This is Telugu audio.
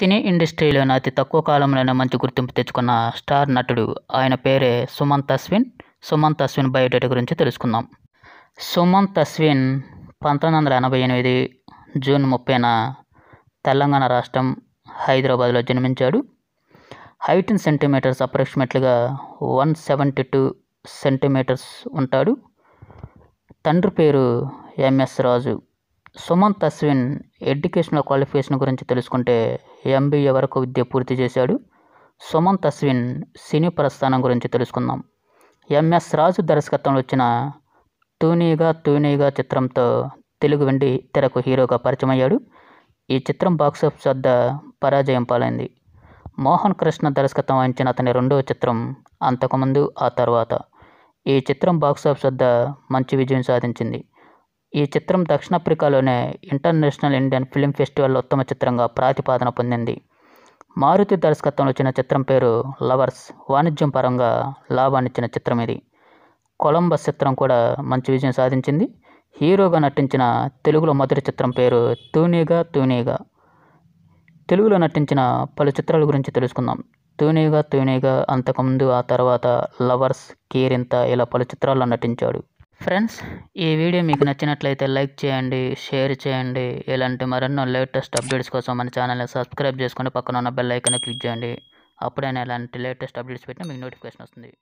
సినీ ఇండస్ట్రీలోనే అతి తక్కువ కాలంలోనే మంచి గుర్తింపు తెచ్చుకున్న స్టార్ నటుడు ఆయన పేరే సుమంత్ అశ్విన్ సుమంత్ అశ్విన్ బయోటేట గురించి తెలుసుకుందాం సుమంత్ అశ్విన్ పంతొమ్మిది వందల ఎనభై ఎనిమిది జూన్ ముప్పైన తెలంగాణ రాష్ట్రం హైదరాబాద్లో జన్మించాడు హైటీన్ సెంటీమీటర్స్ అప్రాక్సిమేట్లీగా వన్ సెవెంటీ టూ సెంటీమీటర్స్ ఉంటాడు తండ్రి పేరు MS Raju Sumanth Ashwin educational qualification గురించి తెలుసుకుంటే ఎంబీఏ వరకు విద్య పూర్తి చేశాడు సుమంత్ అశ్విన్ సినీ ప్రస్థానం గురించి తెలుసుకుందాం ఎంఎస్ రాజు దర్శకత్వంలో వచ్చిన తూనీగా తూనీగా చిత్రంతో తెలుగు వెండి తెరకు హీరోగా పరిచయమయ్యాడు ఈ చిత్రం బాక్సాఫీస్ వద్ద పరాజయం పాలైంది మోహన్ కృష్ణ దర్శకత్వం వహించిన అతని రెండవ చిత్రం అంతకుముందు ఆ తర్వాత ఈ చిత్రం బాక్సాఫీస్ వద్ద మంచి విజయం సాధించింది ఈ చిత్రం దక్షిణాఫ్రికాలోనే ఇంటర్నేషనల్ ఇండియన్ ఫిలిం ఫెస్టివల్ ఉత్తమ చిత్రంగా ప్రతిపాదన పొందింది మారుతి దర్శకత్వంలో వచ్చిన చిత్రం పేరు లవర్స్ వాణిజ్యం పరంగా లాభాన్నిచ్చిన చిత్రం ఇది కొలంబస్ చిత్రం కూడా మంచి విజయం సాధించింది హీరోగా నటించిన తెలుగులో మొదటి చిత్రం పేరు తూనీగా తూనీగా తెలుగులో నటించిన పలు చిత్రాల గురించి తెలుసుకుందాం తూనీగా తూనీగా అంతకుముందు ఆ తర్వాత లవర్స్ కీరింత ఇలా పలు చిత్రాల్లో నటించాడు ఫ్రెండ్స్ ఈ వీడియో మీకు నచ్చినట్లయితే లైక్ చేయండి షేర్ చేయండి ఇలాంటి మరెన్నో లేటెస్ట్ అప్డేట్స్ కోసం మన ఛానల్ని సబ్స్క్రైబ్ చేసుకుని పక్కన ఉన్న బెల్ ఐకన్ క్లిక్ చేయండి అప్పుడైనా ఇలాంటి లేటెస్ట్ అప్డేట్స్ పెట్టినా మీకు నోటిఫికేషన్ వస్తుంది